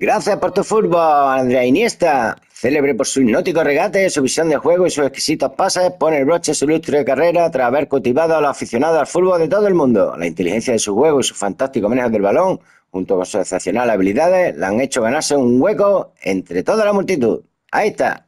Gracias por tu fútbol, Andrea Iniesta. Célebre por su hipnótico regate, su visión de juego y sus exquisitos pases, pone el broche a su ilustre carrera tras haber cultivado a los aficionados al fútbol de todo el mundo. La inteligencia de su juego y su fantástico manejo del balón, junto con sus excepcionales habilidades, le han hecho ganarse un hueco entre toda la multitud. Ahí está.